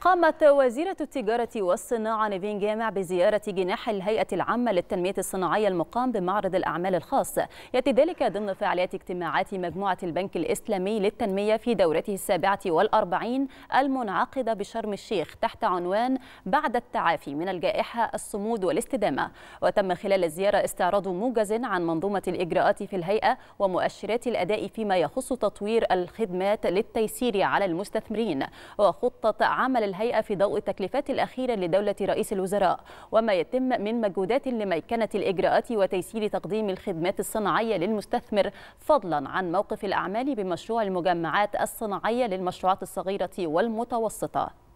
قامت وزيرة التجارة والصناعة نيفين جامع بزيارة جناح الهيئة العامة للتنمية الصناعية المقام بمعرض الأعمال الخاص يأتي ذلك ضمن فعاليات اجتماعات مجموعة البنك الإسلامي للتنمية في دورته السابعة والأربعين المنعقدة بشرم الشيخ تحت عنوان بعد التعافي من الجائحة الصمود والاستدامة وتم خلال الزيارة استعراض موجز عن منظومة الإجراءات في الهيئة ومؤشرات الأداء فيما يخص تطوير الخدمات للتيسير على المستثمرين وخطة عمل الهيئة في ضوء التكليفات الأخيرة لدولة رئيس الوزراء وما يتم من مجهودات لميكنة الإجراءات وتيسير تقديم الخدمات الصناعية للمستثمر فضلا عن موقف الأعمال بمشروع المجمعات الصناعية للمشروعات الصغيرة والمتوسطة